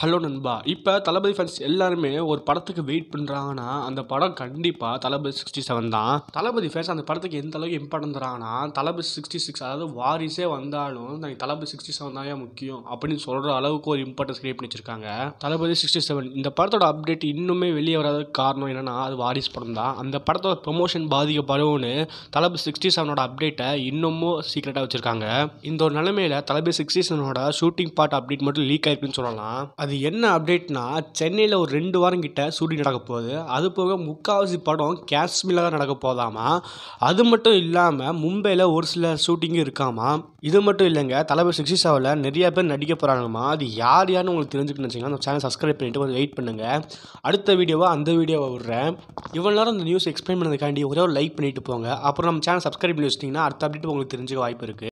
hello நண்பா இப்போ தளபதி fans எல்லாருமே ஒரு படத்துக்கு வெயிட் பண்ணுறாங்கன்னா அந்த படம் கண்டிப்பாக தளபதி சிக்ஸ்டி செவன் தான் தளபதி ஃபேன்ஸ் அந்த படத்துக்கு எந்த அளவுக்கு இம்பார்ட்டன் தராங்கன்னா தளபதி சிக்ஸ்டி சிக்ஸ் அதாவது வாரிசே வந்தாலும் எனக்கு தளபதி சிக்ஸ்டி செவன் தான் முக்கியம் அப்படின்னு சொல்கிற அளவுக்கு ஒரு இம்பார்ட்டன்ஸ் கிரியேட் பண்ணி வச்சிருக்காங்க தளபதி சிக்ஸ்டி செவன் இந்த படத்தோட அப்டேட் இன்னுமே வெளியே வராத காரணம் என்னென்னா அது வாரிஸ் படம் தான் அந்த படத்தோட ப்ரொமோஷன் பாதிக்கப்படும்னு தளபதி சிக்ஸ்டி செவனோட அப்டேட்டை இன்னமும் சீக்ரெட்டாக வச்சுருக்காங்க இந்த ஒரு நிலைமையில் தளபதி சிக்ஸ்டி செவனோட ஷூட்டிங் பார்ட் அப்டேட் மட்டும் லீக் ஆயிருக்குன்னு சொல்லலாம் அது என்ன அப்டேட்னா சென்னையில் ஒரு ரெண்டு வாரம் கிட்ட ஷூட்டிங் நடக்க போகுது அது போக முக்கால்வாசி படம் காஷ்மீரில் தான் நடக்க போதாமா அது மட்டும் இல்லாமல் மும்பையில் ஒரு சில ஷூட்டிங்கும் இருக்காமா இது மட்டும் இல்லைங்க தலைவர் சிக்ஸ்டி செவனில் நிறைய பேர் நடிக்க போகிறாங்கம்மா அது யார் யாருன்னு உங்களுக்கு தெரிஞ்சுக்கணும்னு அந்த சேனல் சப்ஸ்கிரைப் பண்ணிவிட்டு கொஞ்சம் வெயிட் பண்ணுங்கள் அடுத்த வீடியோவாக அந்த வீடியோவை விடுறேன் இவ்வளோ நேரம் அந்த நியூஸ் எக்ஸ்பிளைன் பண்ணதுக்காண்டி ஒரே ஒரு லைக் பண்ணிவிட்டு போங்க அப்புறம் நம்ம சேனல் சப்ஸ்கிரைப் பண்ணி வச்சிட்டிங்கன்னா அடுத்த அப்டேட் உங்களுக்கு தெரிஞ்சுக்க வாய்ப்பு இருக்குது